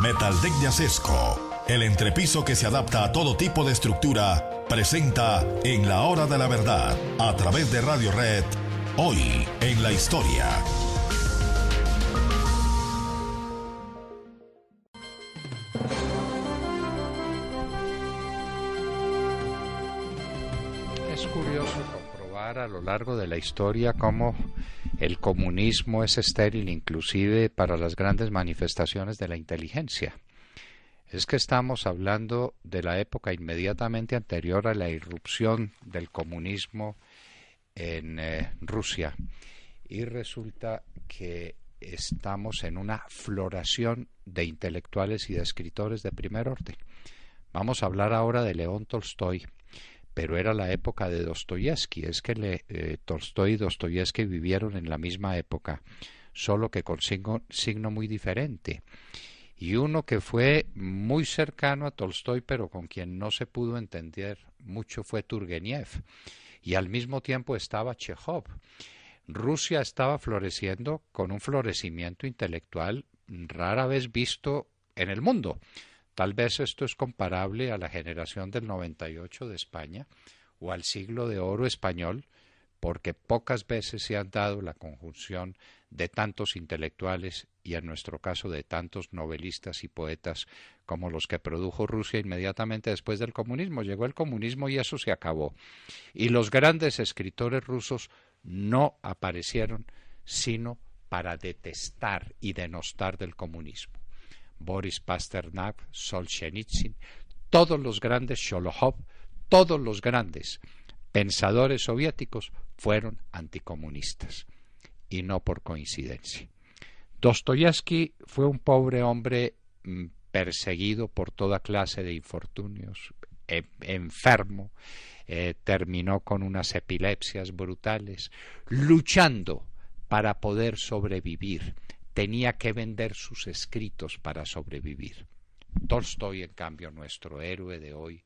de Sesco, el entrepiso que se adapta a todo tipo de estructura, presenta en la hora de la verdad, a través de Radio Red, hoy en la historia. Es curioso a lo largo de la historia cómo el comunismo es estéril inclusive para las grandes manifestaciones de la inteligencia. Es que estamos hablando de la época inmediatamente anterior a la irrupción del comunismo en eh, Rusia y resulta que estamos en una floración de intelectuales y de escritores de primer orden. Vamos a hablar ahora de León Tolstoy, pero era la época de Dostoyevsky. Es que eh, Tolstoy y Dostoyevsky vivieron en la misma época, solo que con signo, muy diferente. Y uno que fue muy cercano a Tolstoy, pero con quien no se pudo entender mucho, fue Turgeniev. Y al mismo tiempo estaba Chekhov. Rusia estaba floreciendo con un florecimiento intelectual rara vez visto en el mundo. Tal vez esto es comparable a la generación del 98 de España o al siglo de oro español, porque pocas veces se ha dado la conjunción de tantos intelectuales y en nuestro caso de tantos novelistas y poetas como los que produjo Rusia inmediatamente después del comunismo. Llegó el comunismo y eso se acabó. Y los grandes escritores rusos no aparecieron sino para detestar y denostar del comunismo. Boris Pasternak, Solzhenitsyn, todos los grandes, Sholokhov, todos los grandes pensadores soviéticos fueron anticomunistas, y no por coincidencia. Dostoyevsky fue un pobre hombre mm, perseguido por toda clase de infortunios, enfermo, eh, terminó con unas epilepsias brutales, luchando para poder sobrevivir, tenía que vender sus escritos para sobrevivir. Tolstoy, en cambio, nuestro héroe de hoy,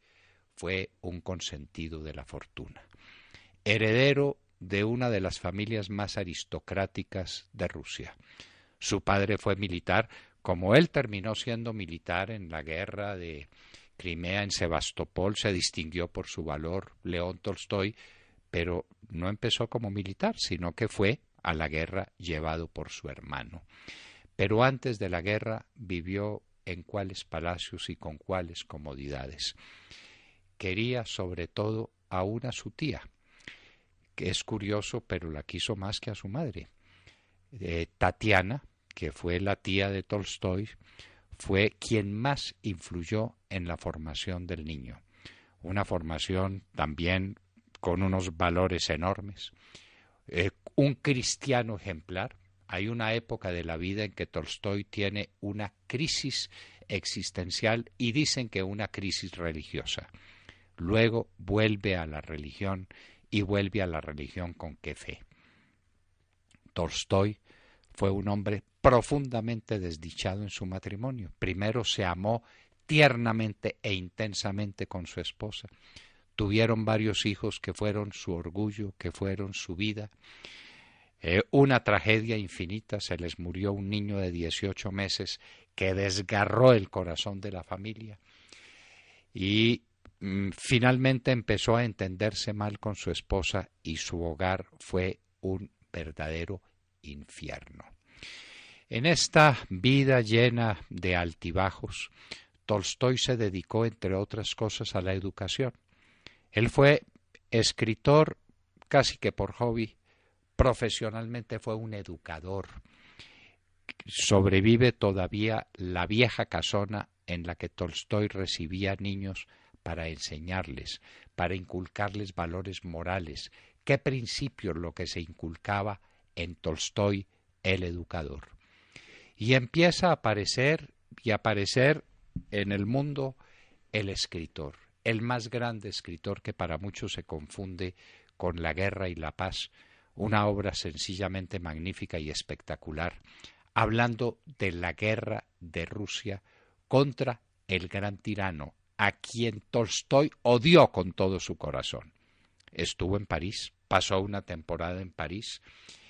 fue un consentido de la fortuna, heredero de una de las familias más aristocráticas de Rusia. Su padre fue militar, como él terminó siendo militar en la guerra de Crimea en Sebastopol, se distinguió por su valor León Tolstoy, pero no empezó como militar, sino que fue a la guerra llevado por su hermano. Pero antes de la guerra vivió en cuáles palacios y con cuáles comodidades. Quería sobre todo a una su tía, que es curioso, pero la quiso más que a su madre. Eh, Tatiana, que fue la tía de Tolstoy, fue quien más influyó en la formación del niño. Una formación también con unos valores enormes eh, un cristiano ejemplar. Hay una época de la vida en que Tolstoy tiene una crisis existencial y dicen que una crisis religiosa. Luego vuelve a la religión y vuelve a la religión con qué fe. Tolstoy fue un hombre profundamente desdichado en su matrimonio. Primero se amó tiernamente e intensamente con su esposa tuvieron varios hijos que fueron su orgullo, que fueron su vida. Eh, una tragedia infinita, se les murió un niño de 18 meses que desgarró el corazón de la familia y mm, finalmente empezó a entenderse mal con su esposa y su hogar fue un verdadero infierno. En esta vida llena de altibajos, Tolstoy se dedicó, entre otras cosas, a la educación. Él fue escritor casi que por hobby, profesionalmente fue un educador. Sobrevive todavía la vieja casona en la que Tolstoy recibía niños para enseñarles, para inculcarles valores morales, qué principios lo que se inculcaba en Tolstoy el educador. Y empieza a aparecer y aparecer en el mundo el escritor, el más grande escritor que para muchos se confunde con la guerra y la paz, una obra sencillamente magnífica y espectacular, hablando de la guerra de Rusia contra el gran tirano, a quien Tolstoy odió con todo su corazón. Estuvo en París, pasó una temporada en París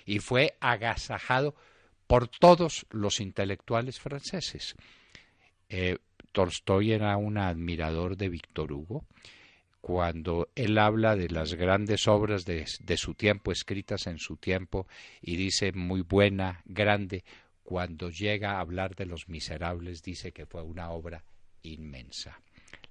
y fue agasajado por todos los intelectuales franceses. Eh, Tolstoy era un admirador de Víctor Hugo. Cuando él habla de las grandes obras de, su tiempo, escritas en su tiempo, y dice muy buena, grande, cuando llega a hablar de los miserables, dice que fue una obra inmensa.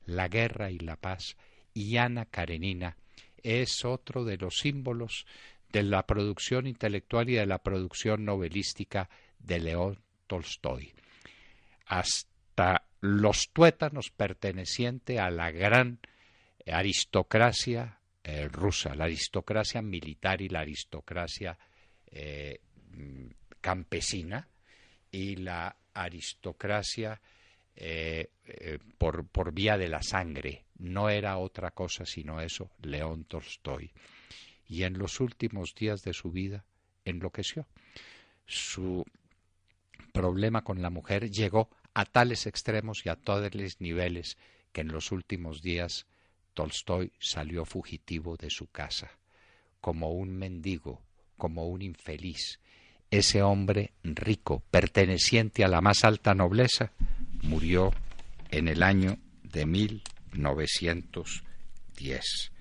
La guerra y la paz y Ana Karenina es otro de los símbolos de la producción intelectual y de la producción novelística de León Tolstoy. Hasta los tuétanos pertenecientes a la gran eh, aristocracia eh, rusa, la aristocracia militar y la aristocracia eh, mm, campesina y la aristocracia por, por vía de la sangre. No era otra cosa sino eso, León Tolstoy. Y en los últimos días de su vida enloqueció. Su problema con la mujer llegó a tales extremos y a tales niveles que en los últimos días Tolstoy salió fugitivo de su casa, como un mendigo, como un infeliz. Ese hombre rico, perteneciente a la más alta nobleza, murió en el año de 1910.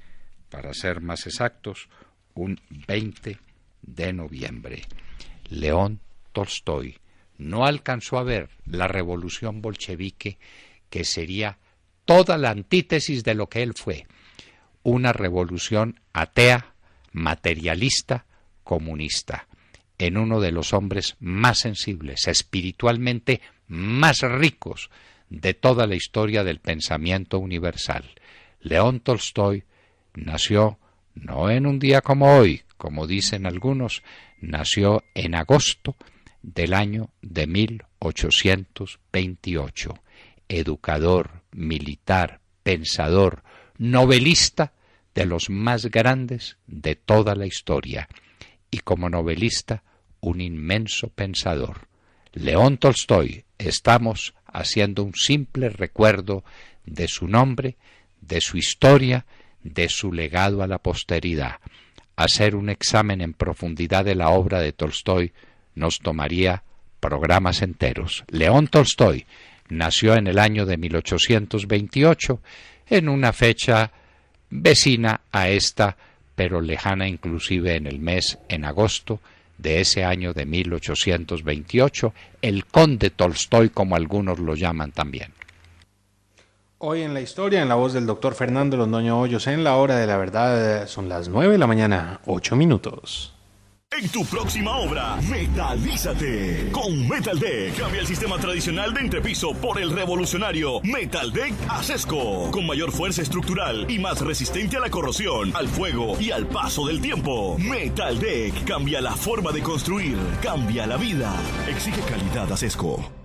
Para ser más exactos, un 20 de noviembre. León Tolstoy no alcanzó a ver la revolución bolchevique, que sería toda la antítesis de lo que él fue, una revolución atea, materialista, comunista, en uno de los hombres más sensibles, espiritualmente más ricos de toda la historia del pensamiento universal. León Tolstoy nació no en un día como hoy, como dicen algunos, nació en agosto del año de 1828, educador, militar, pensador, novelista de los más grandes de toda la historia y como novelista un inmenso pensador. León Tolstoy, estamos haciendo un simple recuerdo de su nombre, de su historia, de su legado a la posteridad. Hacer un examen en profundidad de la obra de Tolstoy nos tomaría programas enteros. León Tolstoy nació en el año de 1828, en una fecha vecina a esta, pero lejana inclusive en el mes, en agosto de ese año de 1828, el conde Tolstoy, como algunos lo llaman también. Hoy en la historia, en la voz del doctor Fernando Londoño Hoyos, en la hora de la verdad, eh, son las 9 de la mañana, 8 minutos. En tu próxima obra, metalízate con Metal Deck. Cambia el sistema tradicional de entrepiso por el revolucionario Metal Deck Asesco. con mayor fuerza estructural y más resistente a la corrosión, al fuego y al paso del tiempo. Metal Deck, cambia la forma de construir, cambia la vida. Exige calidad Asesco.